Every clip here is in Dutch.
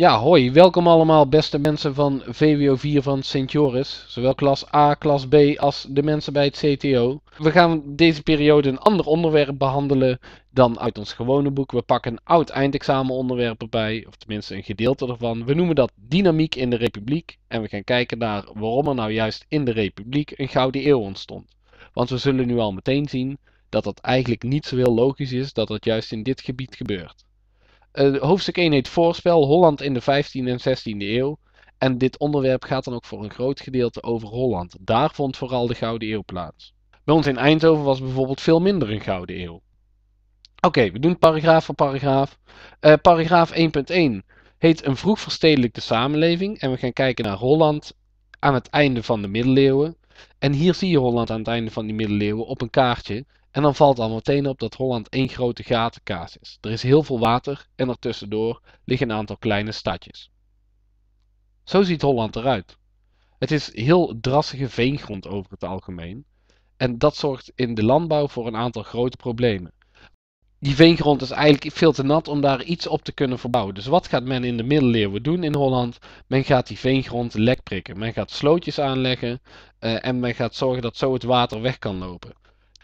Ja, hoi. Welkom allemaal beste mensen van VWO4 van Sint Joris. Zowel klas A, klas B als de mensen bij het CTO. We gaan deze periode een ander onderwerp behandelen dan uit ons gewone boek. We pakken een oud eindexamenonderwerp erbij, of tenminste een gedeelte ervan. We noemen dat dynamiek in de republiek. En we gaan kijken naar waarom er nou juist in de republiek een gouden eeuw ontstond. Want we zullen nu al meteen zien dat dat eigenlijk niet zo heel logisch is dat dat juist in dit gebied gebeurt. Eh, hoofdstuk 1 heet Voorspel Holland in de 15e en 16e eeuw. En dit onderwerp gaat dan ook voor een groot gedeelte over Holland. Daar vond vooral de Gouden Eeuw plaats. Bij ons in Eindhoven was bijvoorbeeld veel minder een Gouden Eeuw. Oké, we doen paragraaf voor paragraaf. Eh, paragraaf 1.1 heet Een vroeg verstedelijkte samenleving. En we gaan kijken naar Holland aan het einde van de middeleeuwen. En hier zie je Holland aan het einde van die middeleeuwen op een kaartje. En dan valt al meteen op dat Holland één grote gatenkaas is. Er is heel veel water en ertussendoor liggen een aantal kleine stadjes. Zo ziet Holland eruit. Het is heel drassige veengrond over het algemeen. En dat zorgt in de landbouw voor een aantal grote problemen. Die veengrond is eigenlijk veel te nat om daar iets op te kunnen verbouwen. Dus wat gaat men in de middeleeuwen doen in Holland? Men gaat die veengrond lek prikken. Men gaat slootjes aanleggen eh, en men gaat zorgen dat zo het water weg kan lopen.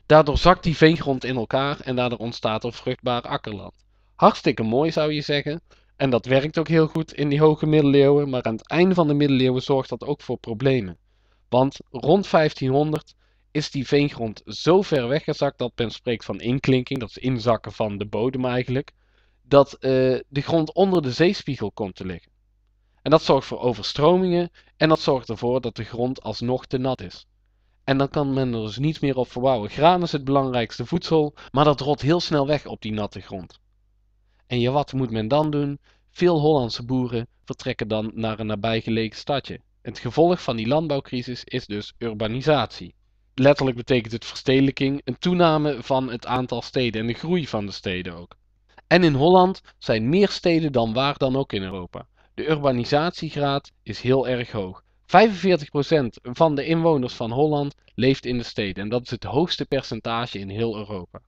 Daardoor zakt die veengrond in elkaar en daardoor ontstaat er vruchtbaar akkerland. Hartstikke mooi zou je zeggen. En dat werkt ook heel goed in die hoge middeleeuwen, maar aan het einde van de middeleeuwen zorgt dat ook voor problemen. Want rond 1500 is die veengrond zo ver weggezakt dat men spreekt van inklinking, dat is inzakken van de bodem eigenlijk, dat eh, de grond onder de zeespiegel komt te liggen. En dat zorgt voor overstromingen en dat zorgt ervoor dat de grond alsnog te nat is. En dan kan men er dus niets meer op verbouwen. Graan is het belangrijkste voedsel, maar dat rot heel snel weg op die natte grond. En ja, wat moet men dan doen? Veel Hollandse boeren vertrekken dan naar een nabijgelegen stadje. Het gevolg van die landbouwcrisis is dus urbanisatie. Letterlijk betekent het verstedelijking, een toename van het aantal steden en de groei van de steden ook. En in Holland zijn meer steden dan waar dan ook in Europa. De urbanisatiegraad is heel erg hoog. 45% van de inwoners van Holland leeft in de steden. En dat is het hoogste percentage in heel Europa.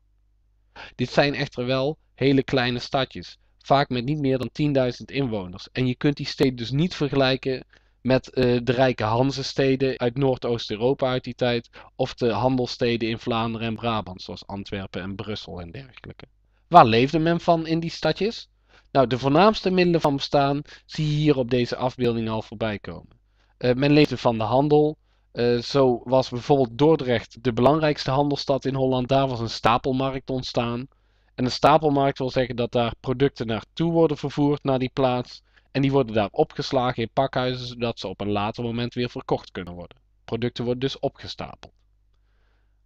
Dit zijn echter wel hele kleine stadjes, vaak met niet meer dan 10.000 inwoners. En je kunt die steden dus niet vergelijken met eh, de rijke Hanzesteden uit Noordoost-Europa uit die tijd, of de handelsteden in Vlaanderen en Brabant, zoals Antwerpen en Brussel en dergelijke. Waar leefde men van in die stadjes? Nou, de voornaamste middelen van bestaan zie je hier op deze afbeelding al voorbij komen. Eh, men leefde van de handel. Eh, zo was bijvoorbeeld Dordrecht de belangrijkste handelstad in Holland. Daar was een stapelmarkt ontstaan. En een stapelmarkt wil zeggen dat daar producten naartoe worden vervoerd naar die plaats. En die worden daar opgeslagen in pakhuizen, zodat ze op een later moment weer verkocht kunnen worden. Producten worden dus opgestapeld.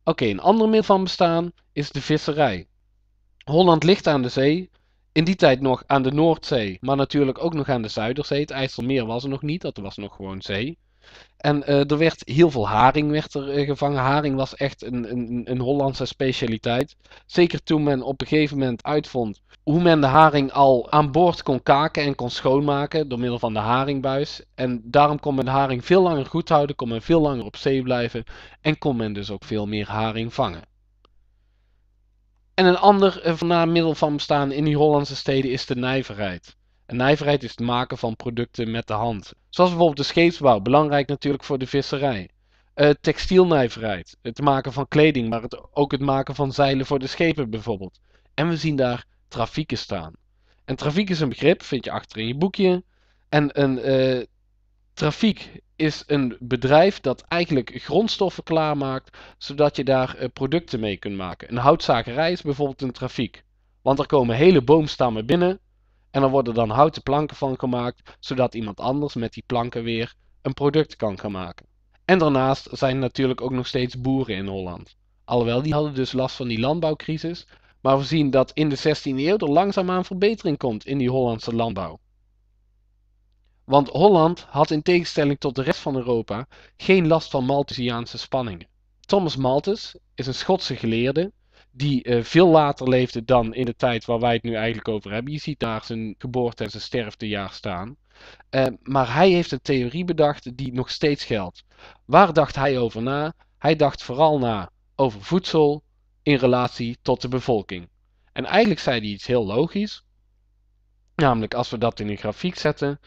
Oké, een ander middel van bestaan is de visserij. Holland ligt aan de zee, in die tijd nog aan de Noordzee, maar natuurlijk ook nog aan de Zuiderzee. Het IJsselmeer was er nog niet, dat was nog gewoon zee. En eh, er werd heel veel haring werd er, eh, gevangen. Haring was echt een, een, een Hollandse specialiteit. Zeker toen men op een gegeven moment uitvond hoe men de haring al aan boord kon kaken en kon schoonmaken door middel van de haringbuis. En daarom kon men de haring veel langer goed houden, kon men veel langer op zee blijven en kon men dus ook veel meer haring vangen. En een ander eh, middel van bestaan in die Hollandse steden is de nijverheid. En nijverheid is het maken van producten met de hand. Zoals bijvoorbeeld de scheepsbouw, belangrijk natuurlijk voor de visserij. Eh, textielnijverheid, het maken van kleding, maar het, ook het maken van zeilen voor de schepen bijvoorbeeld. En we zien daar trafieken staan. En trafiek is een begrip, vind je achter in je boekje. En een eh, Trafiek is een bedrijf dat eigenlijk grondstoffen klaarmaakt, zodat je daar eh, producten mee kunt maken. Een houtzakerij is bijvoorbeeld een trafiek. Want er komen hele boomstammen binnen en er worden dan houten planken van gemaakt, zodat iemand anders met die planken weer een product kan gaan maken. En daarnaast zijn er natuurlijk ook nog steeds boeren in Holland. Alhoewel, die hadden dus last van die landbouwcrisis, maar we zien dat in de 16e eeuw er langzaamaan verbetering komt in die Hollandse landbouw. Want Holland had in tegenstelling tot de rest van Europa geen last van Maltesiaanse spanningen. Thomas Malthus is een Schotse geleerde die eh, veel later leefde dan in de tijd waar wij het nu eigenlijk over hebben. Je ziet daar zijn geboorte en zijn sterftejaar staan. Eh, maar hij heeft een theorie bedacht die nog steeds geldt. Waar dacht hij over na? Hij dacht vooral na over voedsel in relatie tot de bevolking. En eigenlijk zei hij iets heel logisch. Namelijk, als we dat in een grafiek zetten,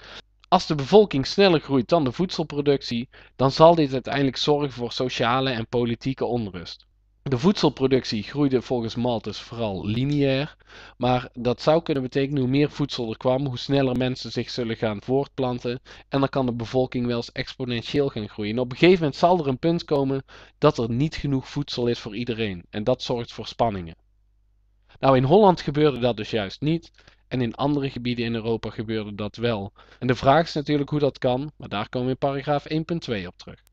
als de bevolking sneller groeit dan de voedselproductie, dan zal dit uiteindelijk zorgen voor sociale en politieke onrust. De voedselproductie groeide volgens Malthus vooral lineair, maar dat zou kunnen betekenen hoe meer voedsel er kwam, hoe sneller mensen zich zullen gaan voortplanten en dan kan de bevolking wel eens exponentieel gaan groeien. En op een gegeven moment zal er een punt komen dat er niet genoeg voedsel is voor iedereen en dat zorgt voor spanningen. Nou, in Holland gebeurde dat dus juist niet en in andere gebieden in Europa gebeurde dat wel. En de vraag is natuurlijk hoe dat kan, maar daar komen we in paragraaf 1.2 op terug.